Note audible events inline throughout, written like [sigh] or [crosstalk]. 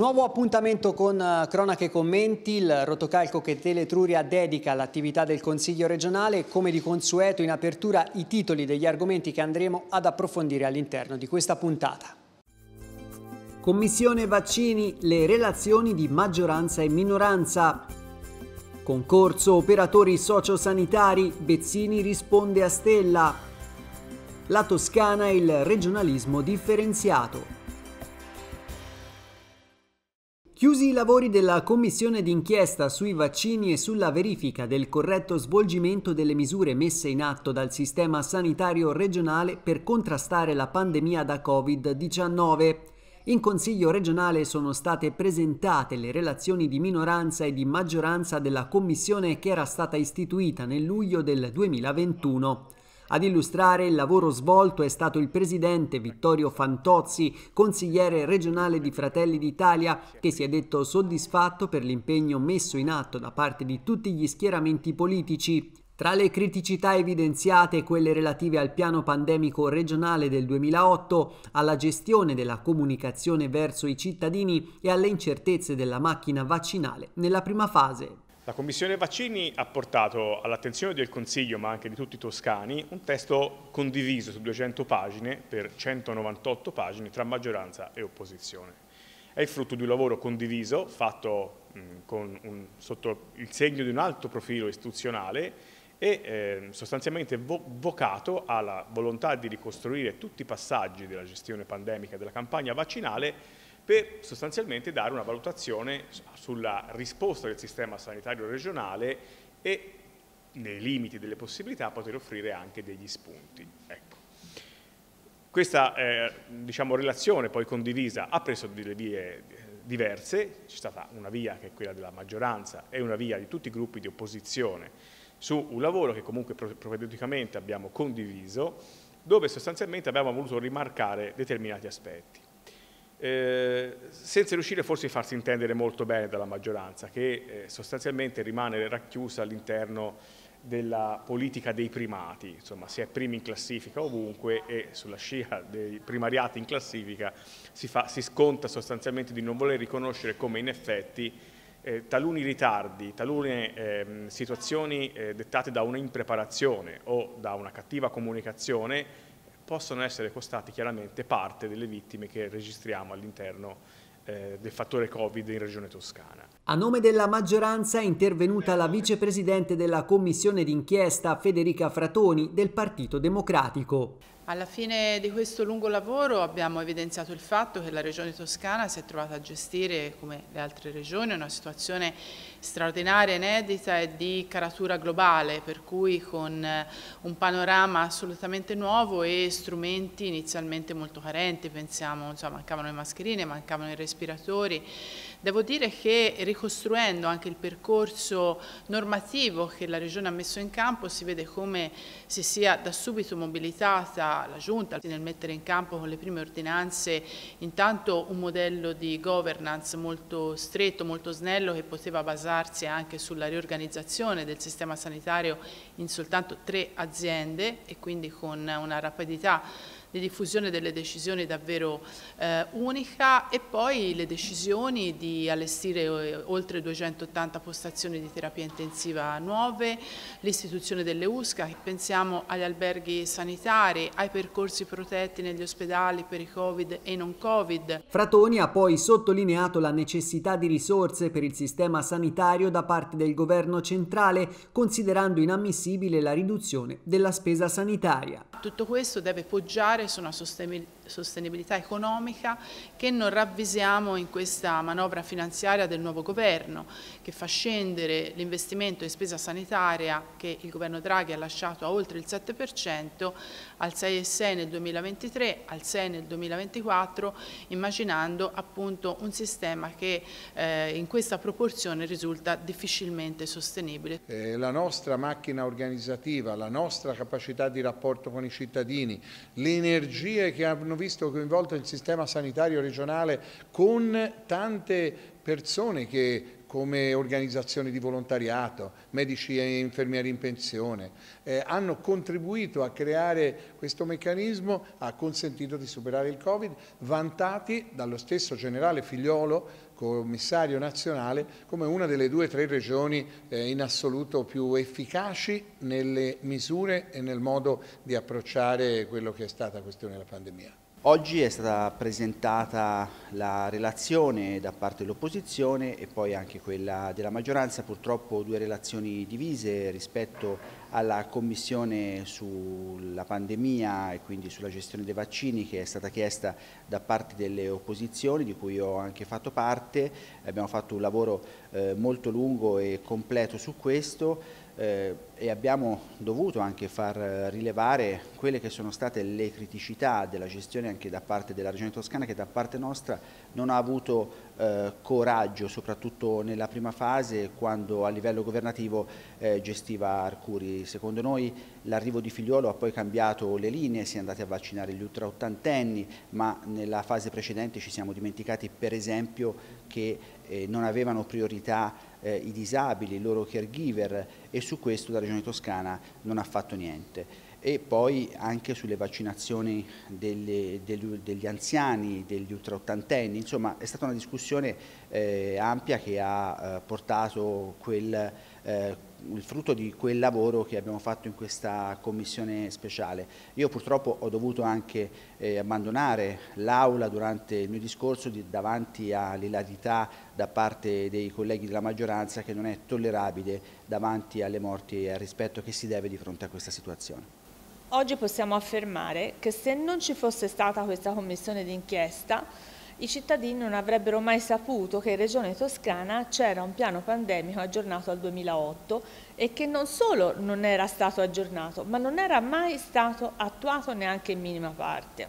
Nuovo appuntamento con eh, Cronache e Commenti, il rotocalco che Teletruria dedica all'attività del Consiglio regionale. Come di consueto in apertura i titoli degli argomenti che andremo ad approfondire all'interno di questa puntata. Commissione Vaccini, le relazioni di maggioranza e minoranza. Concorso operatori sociosanitari, Bezzini risponde a Stella. La Toscana e il regionalismo differenziato. Chiusi i lavori della commissione d'inchiesta sui vaccini e sulla verifica del corretto svolgimento delle misure messe in atto dal sistema sanitario regionale per contrastare la pandemia da Covid-19. In Consiglio regionale sono state presentate le relazioni di minoranza e di maggioranza della commissione che era stata istituita nel luglio del 2021. Ad illustrare il lavoro svolto è stato il presidente Vittorio Fantozzi, consigliere regionale di Fratelli d'Italia, che si è detto soddisfatto per l'impegno messo in atto da parte di tutti gli schieramenti politici. Tra le criticità evidenziate, quelle relative al piano pandemico regionale del 2008, alla gestione della comunicazione verso i cittadini e alle incertezze della macchina vaccinale nella prima fase. La Commissione Vaccini ha portato all'attenzione del Consiglio, ma anche di tutti i toscani, un testo condiviso su 200 pagine per 198 pagine tra maggioranza e opposizione. È il frutto di un lavoro condiviso fatto un, sotto il segno di un alto profilo istituzionale e eh, sostanzialmente vo vocato alla volontà di ricostruire tutti i passaggi della gestione pandemica e della campagna vaccinale per sostanzialmente dare una valutazione sulla risposta del sistema sanitario regionale e nei limiti delle possibilità poter offrire anche degli spunti. Ecco. Questa eh, diciamo, relazione poi condivisa ha preso delle vie eh, diverse, c'è stata una via che è quella della maggioranza e una via di tutti i gruppi di opposizione su un lavoro che comunque propedeuticamente abbiamo condiviso, dove sostanzialmente abbiamo voluto rimarcare determinati aspetti. Eh, senza riuscire forse a farsi intendere molto bene dalla maggioranza, che eh, sostanzialmente rimane racchiusa all'interno della politica dei primati, insomma si è primi in classifica ovunque e sulla scia dei primariati in classifica si, fa, si sconta sostanzialmente di non voler riconoscere come in effetti eh, taluni ritardi, talune eh, situazioni eh, dettate da una impreparazione o da una cattiva comunicazione possono essere costati chiaramente parte delle vittime che registriamo all'interno eh, del fattore Covid in Regione Toscana. A nome della maggioranza è intervenuta la vicepresidente della commissione d'inchiesta Federica Fratoni del Partito Democratico. Alla fine di questo lungo lavoro abbiamo evidenziato il fatto che la Regione Toscana si è trovata a gestire, come le altre regioni, una situazione straordinaria, inedita e di caratura globale, per cui con eh, un panorama assolutamente nuovo e strumenti inizialmente molto carenti, pensiamo, insomma, mancavano le mascherine, mancavano i respiratori. Devo dire che ricostruendo anche il percorso normativo che la Regione ha messo in campo, si vede come si sia da subito mobilitata la Giunta nel mettere in campo con le prime ordinanze intanto un modello di governance molto stretto, molto snello che poteva basarsi anche sulla riorganizzazione del sistema sanitario in soltanto tre aziende e quindi con una rapidità di diffusione delle decisioni davvero eh, unica e poi le decisioni di allestire eh, oltre 280 postazioni di terapia intensiva nuove, l'istituzione delle USCA, pensiamo agli alberghi sanitari, ai percorsi protetti negli ospedali per i Covid e non Covid. Fratoni ha poi sottolineato la necessità di risorse per il sistema sanitario da parte del governo centrale, considerando inammissibile la riduzione della spesa sanitaria. Tutto questo deve poggiare lavorare su una sostenibilità economica che non ravvisiamo in questa manovra finanziaria del nuovo governo, che fa scendere l'investimento in spesa sanitaria che il governo Draghi ha lasciato a oltre il 7% al 6,6 nel 2023, al 6 nel 2024, immaginando appunto un sistema che eh, in questa proporzione risulta difficilmente sostenibile. Eh, la nostra macchina organizzativa, la nostra capacità di rapporto con i cittadini, le energie che hanno visto coinvolto il sistema sanitario regionale con tante persone che come organizzazioni di volontariato, medici e infermieri in pensione, eh, hanno contribuito a creare questo meccanismo, ha consentito di superare il Covid, vantati dallo stesso generale Figliolo, commissario nazionale, come una delle due o tre regioni eh, in assoluto più efficaci nelle misure e nel modo di approcciare quello che è stata la questione della pandemia. Oggi è stata presentata la relazione da parte dell'opposizione e poi anche quella della maggioranza, purtroppo due relazioni divise rispetto alla Commissione sulla pandemia e quindi sulla gestione dei vaccini che è stata chiesta da parte delle opposizioni di cui ho anche fatto parte, abbiamo fatto un lavoro eh, molto lungo e completo su questo eh, e abbiamo dovuto anche far rilevare quelle che sono state le criticità della gestione anche da parte della Regione Toscana che da parte nostra non ha avuto eh, coraggio, soprattutto nella prima fase quando a livello governativo eh, gestiva Arcuri. Secondo noi l'arrivo di Figliolo ha poi cambiato le linee, si è andati a vaccinare gli ultraottantenni, ma nella fase precedente ci siamo dimenticati per esempio che eh, non avevano priorità eh, i disabili, i loro caregiver e su questo la Regione Toscana non ha fatto niente e poi anche sulle vaccinazioni delle, degli, degli, anziani, degli ultraottantenni, insomma è stata una discussione eh, ampia che ha eh, portato quel, eh, il frutto di quel lavoro che abbiamo fatto in questa commissione speciale. Io purtroppo ho dovuto anche eh, abbandonare l'aula durante il mio discorso di, davanti all'ilarità da parte dei colleghi della maggioranza che non è tollerabile davanti alle morti e al rispetto che si deve di fronte a questa situazione. Oggi possiamo affermare che se non ci fosse stata questa commissione d'inchiesta i cittadini non avrebbero mai saputo che in Regione Toscana c'era un piano pandemico aggiornato al 2008 e che non solo non era stato aggiornato, ma non era mai stato attuato neanche in minima parte.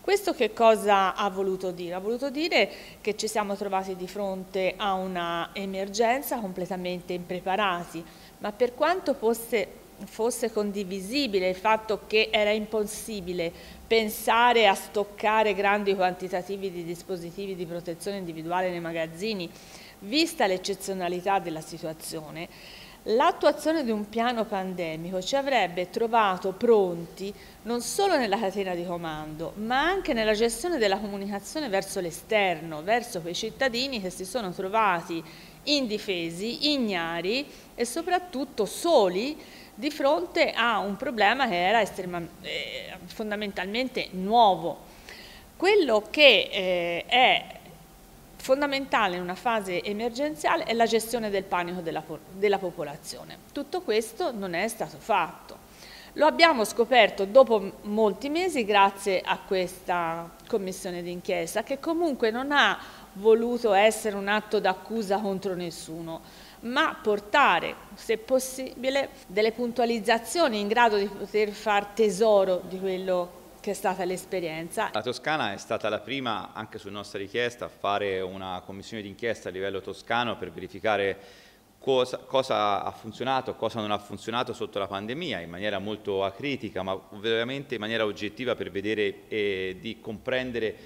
Questo che cosa ha voluto dire? Ha voluto dire che ci siamo trovati di fronte a una emergenza completamente impreparati, ma per quanto fosse fosse condivisibile il fatto che era impossibile pensare a stoccare grandi quantitativi di dispositivi di protezione individuale nei magazzini, vista l'eccezionalità della situazione, l'attuazione di un piano pandemico ci avrebbe trovato pronti non solo nella catena di comando, ma anche nella gestione della comunicazione verso l'esterno, verso quei cittadini che si sono trovati indifesi, ignari e soprattutto soli di fronte a un problema che era eh, fondamentalmente nuovo. Quello che eh, è fondamentale in una fase emergenziale è la gestione del panico della, della popolazione. Tutto questo non è stato fatto. Lo abbiamo scoperto dopo molti mesi grazie a questa commissione d'inchiesta che comunque non ha voluto essere un atto d'accusa contro nessuno, ma portare, se possibile, delle puntualizzazioni in grado di poter far tesoro di quello che è stata l'esperienza. La Toscana è stata la prima, anche su nostra richiesta, a fare una commissione d'inchiesta a livello toscano per verificare Cosa, cosa, ha funzionato, cosa non ha funzionato sotto la pandemia in maniera molto acritica, ma veramente in maniera oggettiva per vedere e di comprendere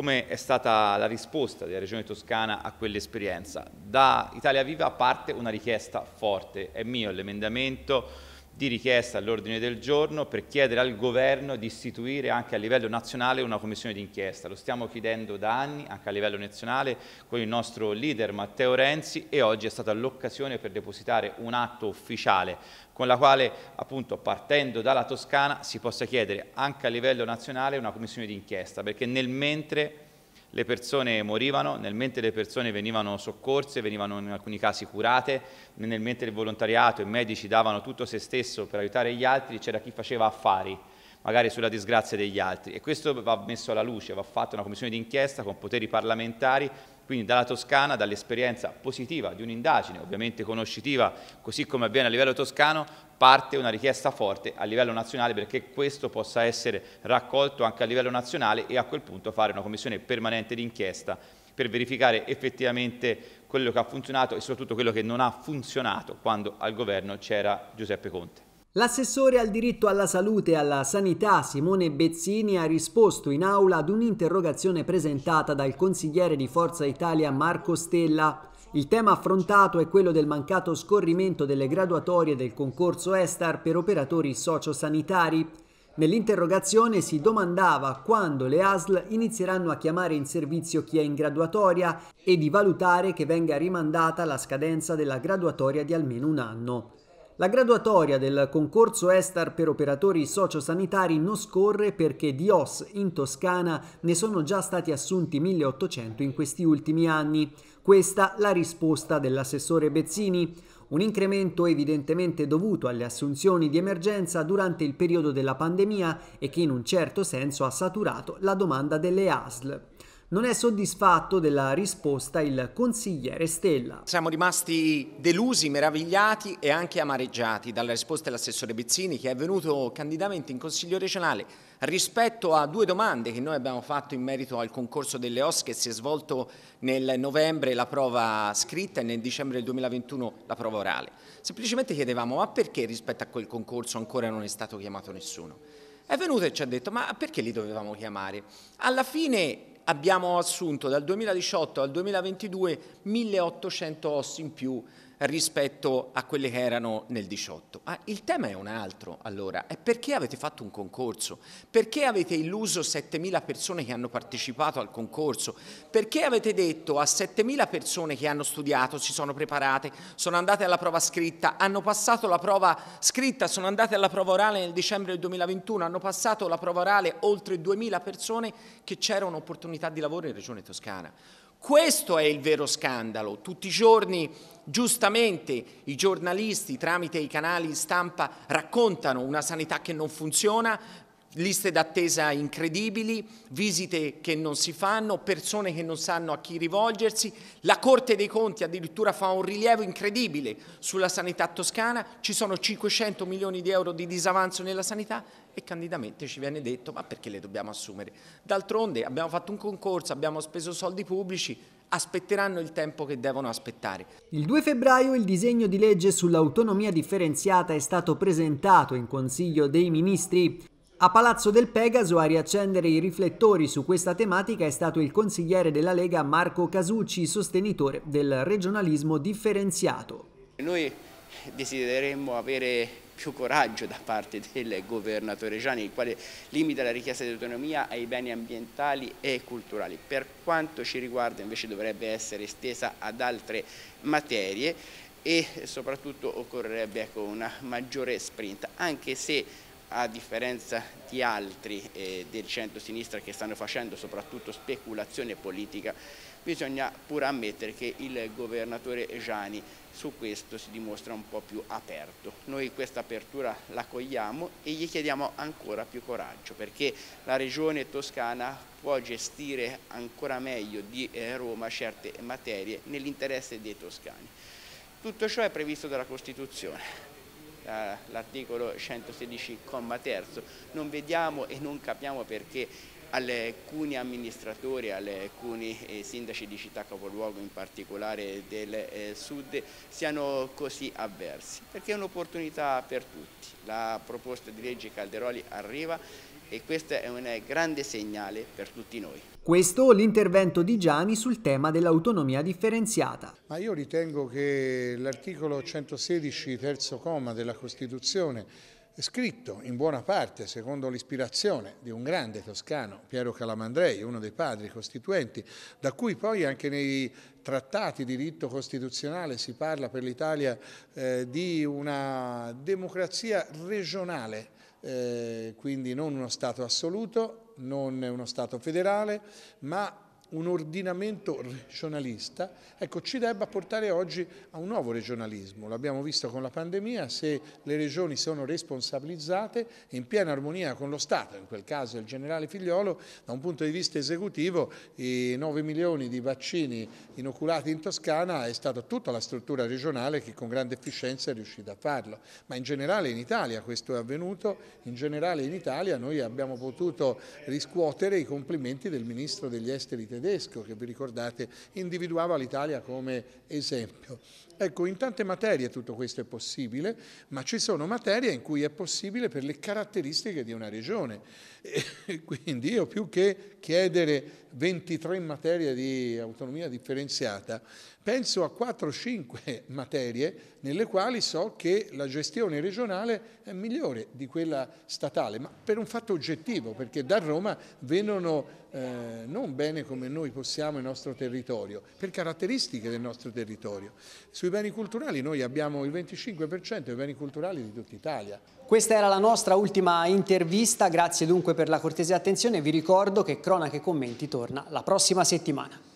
come è stata la risposta della Regione Toscana a quell'esperienza? Da Italia Viva parte una richiesta forte, è mio l'emendamento di richiesta all'ordine del giorno per chiedere al governo di istituire anche a livello nazionale una commissione d'inchiesta. Lo stiamo chiedendo da anni anche a livello nazionale con il nostro leader Matteo Renzi e oggi è stata l'occasione per depositare un atto ufficiale con la quale appunto partendo dalla Toscana si possa chiedere anche a livello nazionale una commissione d'inchiesta perché nel mentre le persone morivano, nel mentre le persone venivano soccorse, venivano in alcuni casi curate, nel mentre il volontariato e i medici davano tutto se stesso per aiutare gli altri, c'era chi faceva affari, magari sulla disgrazia degli altri. E questo va messo alla luce, va fatta una commissione d'inchiesta con poteri parlamentari quindi dalla Toscana, dall'esperienza positiva di un'indagine, ovviamente conoscitiva, così come avviene a livello toscano, parte una richiesta forte a livello nazionale perché questo possa essere raccolto anche a livello nazionale e a quel punto fare una commissione permanente d'inchiesta per verificare effettivamente quello che ha funzionato e soprattutto quello che non ha funzionato quando al governo c'era Giuseppe Conte. L'assessore al diritto alla salute e alla sanità Simone Bezzini ha risposto in aula ad un'interrogazione presentata dal consigliere di Forza Italia Marco Stella. Il tema affrontato è quello del mancato scorrimento delle graduatorie del concorso Estar per operatori sociosanitari. Nell'interrogazione si domandava quando le ASL inizieranno a chiamare in servizio chi è in graduatoria e di valutare che venga rimandata la scadenza della graduatoria di almeno un anno. La graduatoria del concorso Estar per operatori sociosanitari non scorre perché di OS in Toscana ne sono già stati assunti 1800 in questi ultimi anni. Questa la risposta dell'assessore Bezzini un incremento evidentemente dovuto alle assunzioni di emergenza durante il periodo della pandemia e che in un certo senso ha saturato la domanda delle ASL. Non è soddisfatto della risposta il consigliere Stella. Siamo rimasti delusi, meravigliati e anche amareggiati dalla risposta dell'assessore Bezzini che è venuto candidamente in Consiglio regionale rispetto a due domande che noi abbiamo fatto in merito al concorso delle OS che si è svolto nel novembre la prova scritta e nel dicembre del 2021 la prova orale. Semplicemente chiedevamo ma perché rispetto a quel concorso ancora non è stato chiamato nessuno? È venuto e ci ha detto ma perché li dovevamo chiamare? Alla fine abbiamo assunto dal 2018 al 2022 1800 ossi in più rispetto a quelle che erano nel 18. Ah, il tema è un altro, allora, è perché avete fatto un concorso? Perché avete illuso 7.000 persone che hanno partecipato al concorso? Perché avete detto a 7.000 persone che hanno studiato, si sono preparate, sono andate alla prova scritta, hanno passato la prova scritta, sono andate alla prova orale nel dicembre del 2021, hanno passato la prova orale oltre 2.000 persone che c'era un'opportunità di lavoro in Regione Toscana? Questo è il vero scandalo. Tutti i giorni, giustamente, i giornalisti tramite i canali stampa raccontano una sanità che non funziona, liste d'attesa incredibili, visite che non si fanno, persone che non sanno a chi rivolgersi, la Corte dei Conti addirittura fa un rilievo incredibile sulla sanità toscana, ci sono 500 milioni di euro di disavanzo nella sanità e candidamente ci viene detto ma perché le dobbiamo assumere? D'altronde abbiamo fatto un concorso, abbiamo speso soldi pubblici, aspetteranno il tempo che devono aspettare. Il 2 febbraio il disegno di legge sull'autonomia differenziata è stato presentato in Consiglio dei Ministri. A Palazzo del Pegaso a riaccendere i riflettori su questa tematica è stato il consigliere della Lega Marco Casucci, sostenitore del regionalismo differenziato. Noi desidereremmo avere più coraggio da parte del governatore Gianni, il quale limita la richiesta di autonomia ai beni ambientali e culturali. Per quanto ci riguarda invece dovrebbe essere estesa ad altre materie e soprattutto occorrerebbe ecco, una maggiore sprint, anche se a differenza di altri eh, del centro-sinistra che stanno facendo soprattutto speculazione politica, bisogna pure ammettere che il governatore Gianni su questo si dimostra un po' più aperto. Noi questa apertura la cogliamo e gli chiediamo ancora più coraggio perché la regione toscana può gestire ancora meglio di eh, Roma certe materie nell'interesse dei toscani. Tutto ciò è previsto dalla Costituzione l'articolo 116,3. Non vediamo e non capiamo perché alcuni amministratori, alcuni eh, sindaci di città capoluogo, in particolare del eh, sud, siano così avversi, perché è un'opportunità per tutti. La proposta di legge Calderoli arriva e questo è un grande segnale per tutti noi. Questo l'intervento di Gianni sul tema dell'autonomia differenziata. Ma io ritengo che l'articolo 116, terzo comma della Costituzione, scritto in buona parte secondo l'ispirazione di un grande toscano, Piero Calamandrei, uno dei padri costituenti, da cui poi anche nei trattati di diritto costituzionale si parla per l'Italia eh, di una democrazia regionale eh, quindi non uno Stato assoluto, non uno Stato federale, ma un ordinamento regionalista, ecco, ci debba portare oggi a un nuovo regionalismo. L'abbiamo visto con la pandemia, se le regioni sono responsabilizzate in piena armonia con lo Stato, in quel caso il generale Figliolo, da un punto di vista esecutivo i 9 milioni di vaccini inoculati in Toscana è stata tutta la struttura regionale che con grande efficienza è riuscita a farlo. Ma in generale in Italia questo è avvenuto, in generale in Italia noi abbiamo potuto riscuotere i complimenti del Ministro degli Esteri tedesco tedesco, che vi ricordate, individuava l'Italia come esempio. Ecco, in tante materie tutto questo è possibile, ma ci sono materie in cui è possibile per le caratteristiche di una regione. E [laughs] quindi io più che chiedere 23 materie di autonomia differenziata, penso a 4-5 [laughs] materie nelle quali so che la gestione regionale è migliore di quella statale, ma per un fatto oggettivo, perché da Roma vedono eh, non bene come noi possiamo il nostro territorio, per caratteristiche del nostro territorio. Sui sui beni culturali noi abbiamo il 25% dei beni culturali di tutta Italia. Questa era la nostra ultima intervista, grazie dunque per la cortese attenzione vi ricordo che Cronache Commenti torna la prossima settimana.